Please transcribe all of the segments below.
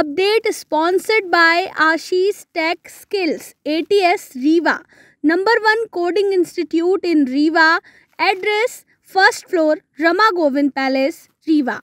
update sponsored by Ashish Tech Skills, ATS Rewa number one coding institute in Rewa address first floor Rama Govind Palace Rewa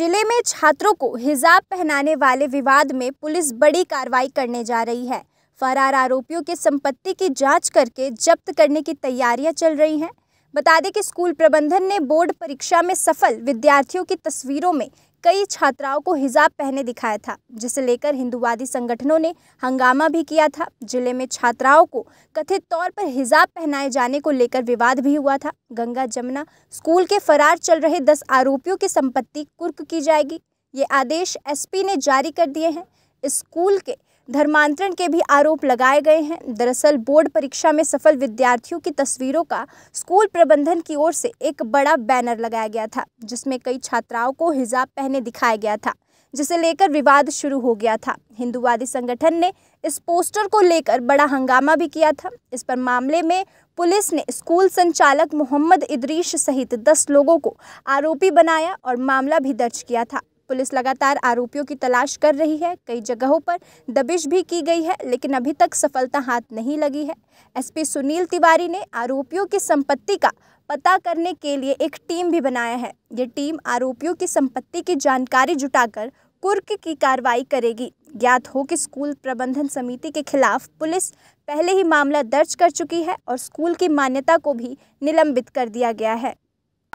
जिले में छात्रों को हिजाब पहनाने वाले विवाद में पुलिस बड़ी कार्रवाई करने जा रही है फरार आरोपियों के संपत्ति की जांच करके जब्त करने की तैयारियां चल रही हैं बता दें कि स्कूल प्रबंधन ने बोर्ड परीक्षा में सफल विद्यार्थियों की तस्वीरों में कई छात्राओं को हिजाब पहने दिखाया था जिसे लेकर हिंदुवादी संगठनों ने हंगामा भी किया था जिले में छात्राओं को कथित तौर पर हिजाब पहनाए जाने को लेकर विवाद भी हुआ था गंगा जमुना स्कूल के फरार चल रहे दस आरोपियों की संपत्ति कुर्क की जाएगी ये आदेश एसपी ने जारी कर दिए हैं स्कूल के धर्मांतरण के भी आरोप लगाए गए हैं दरअसल बोर्ड परीक्षा में सफल विद्यार्थियों की तस्वीरों का स्कूल प्रबंधन की ओर से एक बड़ा बैनर लगाया गया था जिसमें कई छात्राओं को हिजाब पहने दिखाया गया था जिसे लेकर विवाद शुरू हो गया था हिंदुवादी संगठन ने इस पोस्टर को लेकर बड़ा हंगामा भी किया था इस पर मामले में पुलिस ने स्कूल संचालक मोहम्मद इदरीश सहित दस लोगों को आरोपी बनाया और मामला भी दर्ज किया था पुलिस लगातार आरोपियों की तलाश कर रही है कई जगहों पर दबिश भी की गई है लेकिन अभी तक सफलता हाथ नहीं लगी है एसपी सुनील तिवारी ने आरोपियों की संपत्ति का पता करने के लिए एक टीम भी बनाया है ये टीम आरोपियों की संपत्ति की जानकारी जुटाकर कुर्क की कार्रवाई करेगी ज्ञात हो कि स्कूल प्रबंधन समिति के खिलाफ पुलिस पहले ही मामला दर्ज कर चुकी है और स्कूल की मान्यता को भी निलंबित कर दिया गया है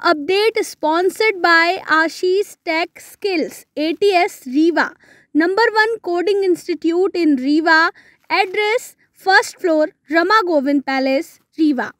update sponsored by Ashish Tech Skills, ATS Riva, number one coding institute in Riva, address first floor, Rama Govind Palace, Riva.